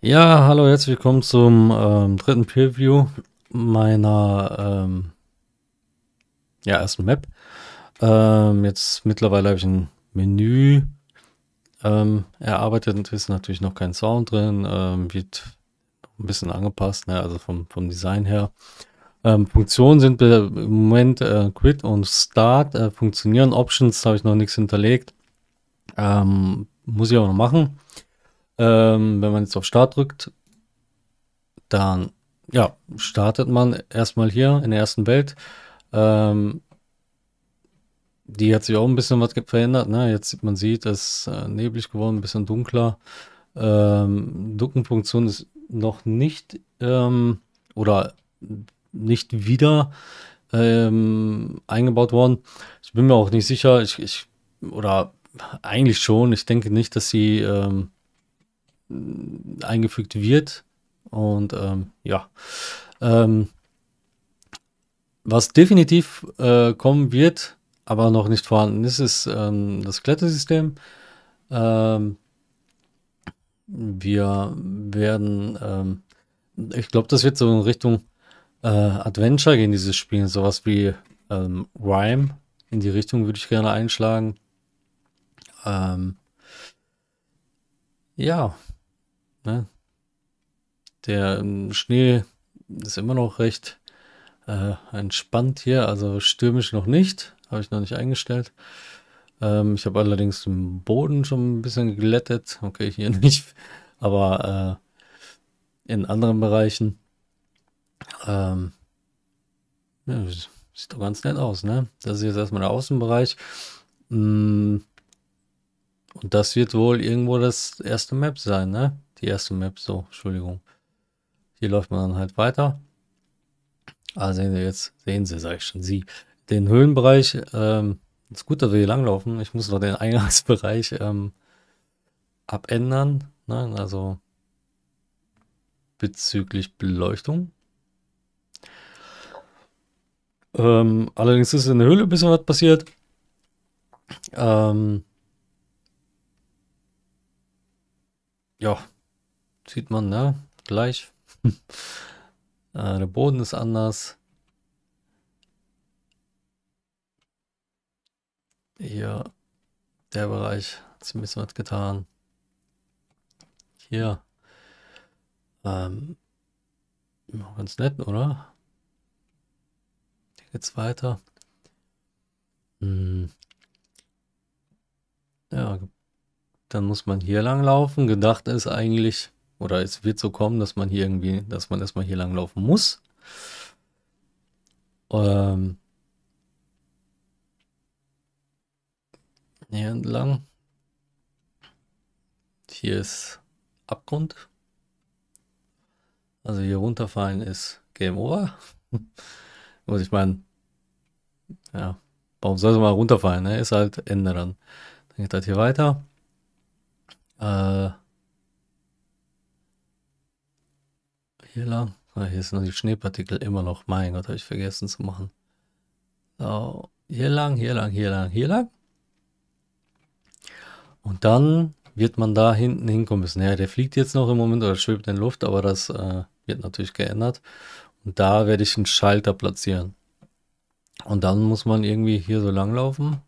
Ja, hallo, herzlich willkommen zum ähm, dritten Preview meiner ähm, ja, ersten Map. Ähm, jetzt mittlerweile habe ich ein Menü ähm, erarbeitet. und Ist natürlich noch kein Sound drin, ähm, wird ein bisschen angepasst, ne? also vom, vom Design her. Ähm, Funktionen sind im Moment äh, Quit und Start äh, funktionieren. Options habe ich noch nichts hinterlegt. muss ich aber noch machen. Ähm, wenn man jetzt auf Start drückt, dann ja, startet man erstmal hier in der ersten Welt. Ähm, die hat sich auch ein bisschen was verändert. Ne? Jetzt man sieht, es ist äh, neblig geworden, ein bisschen dunkler. Ähm, Duckenfunktion ist noch nicht ähm, oder nicht wieder ähm, eingebaut worden. Ich bin mir auch nicht sicher. Ich, ich oder eigentlich schon. Ich denke nicht, dass sie ähm, äh, eingefügt wird. Und ähm, ja, ähm, was definitiv äh, kommen wird, aber noch nicht vorhanden ist, ist ähm, das Klettersystem. Ähm, wir werden, ähm, ich glaube, das wird so in Richtung äh, Adventure gehen, dieses Spiel. Sowas wie ähm, Rhyme. In die Richtung würde ich gerne einschlagen. Ähm, ja, Ne? Der ähm, Schnee ist immer noch recht äh, entspannt hier, also stürmisch noch nicht, habe ich noch nicht eingestellt. Ähm, ich habe allerdings den Boden schon ein bisschen geglättet, okay, hier nicht, aber äh, in anderen Bereichen. Ähm, ja, sieht doch ganz nett aus, ne? Das ist jetzt erstmal der Außenbereich. Mm, und das wird wohl irgendwo das erste Map sein, ne? die erste Map, so, Entschuldigung. Hier läuft man dann halt weiter. Ah, sehen Sie jetzt, sehen Sie, sage ich schon, Sie. Den Höhlenbereich, ähm, ist gut, dass wir hier langlaufen. Ich muss noch den Eingangsbereich ähm, abändern. Nein, also bezüglich Beleuchtung. Ähm, allerdings ist in der Höhle ein bisschen was passiert. Ähm, ja, Sieht man, ne? Gleich. äh, der Boden ist anders. Hier, der Bereich hat sich ein bisschen was getan. Hier. Ähm, ganz nett, oder? Hier geht's weiter. Hm. Ja, dann muss man hier lang laufen. Gedacht ist eigentlich oder es wird so kommen, dass man hier irgendwie, dass man erstmal hier langlaufen muss. Ähm, hier entlang. Hier ist Abgrund. Also hier runterfallen ist Game Over. Muss ich meinen. ja, warum soll es mal runterfallen? Ne? Ist halt Ende dann. Dann geht das hier weiter. Äh, Hier lang. Ah, hier sind noch die Schneepartikel immer noch. Mein Gott, habe ich vergessen zu machen. So, hier lang, hier lang, hier lang, hier lang. Und dann wird man da hinten hinkommen müssen. Ja, der fliegt jetzt noch im Moment oder schwebt in Luft, aber das äh, wird natürlich geändert. Und da werde ich einen Schalter platzieren. Und dann muss man irgendwie hier so lang laufen.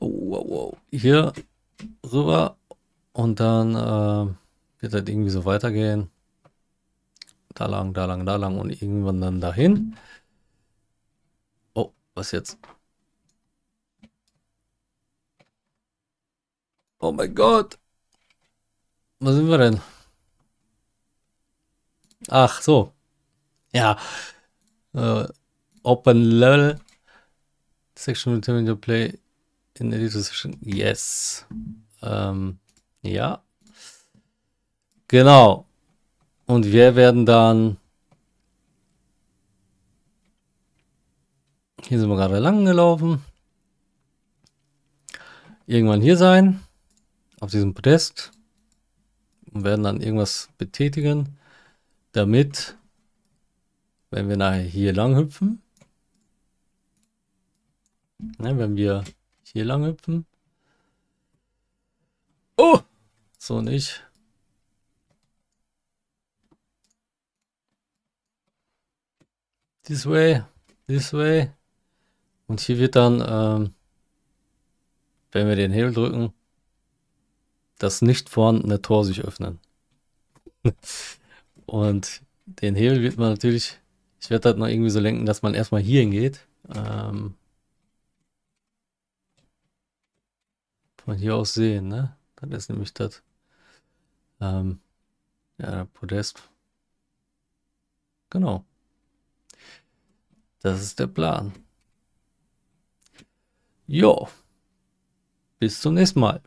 Oh, wow, wow. Hier rüber. Und dann äh, wird das irgendwie so weitergehen. Da lang, da lang, da lang und irgendwann dann dahin. Oh, was jetzt? Oh mein Gott. Wo sind wir denn? Ach so. Ja. Uh, open Level. Section returning to play in Editor Session. Yes. Ähm, ja. Genau. Und wir werden dann... Hier sind wir gerade lang gelaufen. Irgendwann hier sein. Auf diesem Podest. Und werden dann irgendwas betätigen, damit, wenn wir nachher hier lang hüpfen, ne, wenn wir hier lang hüpfen, oh, so nicht, this way, this way. Und hier wird dann, ähm, wenn wir den Hebel drücken, das nicht vorhandene Tor sich öffnen. Und den Hebel wird man natürlich, ich werde das noch irgendwie so lenken, dass man erstmal hier hingeht. Ähm, von hier aus sehen, ne? Dann ist nämlich das. Ähm, ja, Podest. Genau. Das ist der Plan. Jo. Bis zum nächsten Mal.